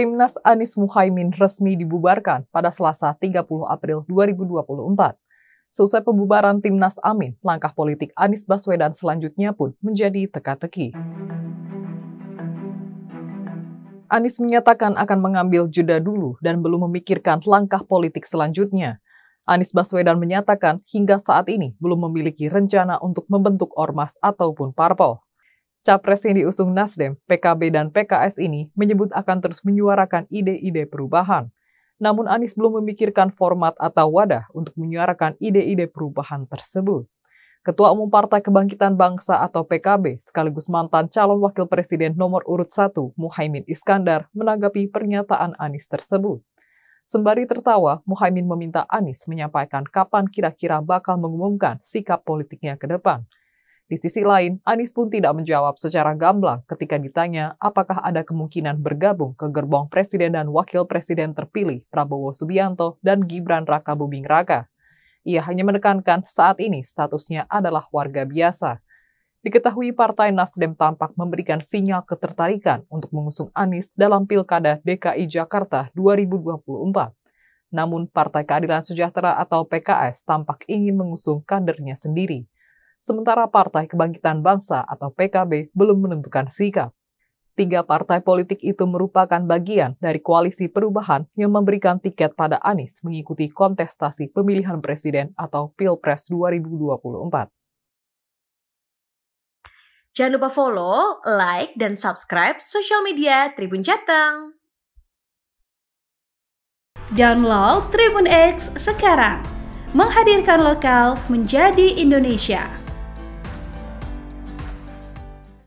Timnas Anis Muhaimin resmi dibubarkan pada Selasa 30 April 2024. Selesai pembubaran Timnas Amin, langkah politik Anies Baswedan selanjutnya pun menjadi teka-teki. Anies menyatakan akan mengambil jeda dulu dan belum memikirkan langkah politik selanjutnya. Anies Baswedan menyatakan hingga saat ini belum memiliki rencana untuk membentuk ormas ataupun parpol. Capres yang diusung Nasdem, PKB, dan PKS ini menyebut akan terus menyuarakan ide-ide perubahan. Namun Anies belum memikirkan format atau wadah untuk menyuarakan ide-ide perubahan tersebut. Ketua Umum Partai Kebangkitan Bangsa atau PKB sekaligus mantan calon wakil presiden nomor urut 1 Muhaimin Iskandar menanggapi pernyataan Anies tersebut. Sembari tertawa, Muhaimin meminta Anies menyampaikan kapan kira-kira bakal mengumumkan sikap politiknya ke depan – di sisi lain, Anies pun tidak menjawab secara gamblang ketika ditanya apakah ada kemungkinan bergabung ke gerbong Presiden dan Wakil Presiden terpilih Prabowo Subianto dan Gibran Raka Buming Raka. Ia hanya menekankan saat ini statusnya adalah warga biasa. Diketahui Partai Nasdem tampak memberikan sinyal ketertarikan untuk mengusung Anies dalam Pilkada DKI Jakarta 2024. Namun, Partai Keadilan Sejahtera atau PKS tampak ingin mengusung kadernya sendiri sementara Partai Kebangkitan Bangsa atau PKB belum menentukan sikap. Tiga partai politik itu merupakan bagian dari koalisi perubahan yang memberikan tiket pada Anies mengikuti kontestasi pemilihan presiden atau Pilpres 2024. Jangan lupa follow, like, dan subscribe sosial media Tribun Jateng. Download Tribun X sekarang. Menghadirkan lokal menjadi Indonesia.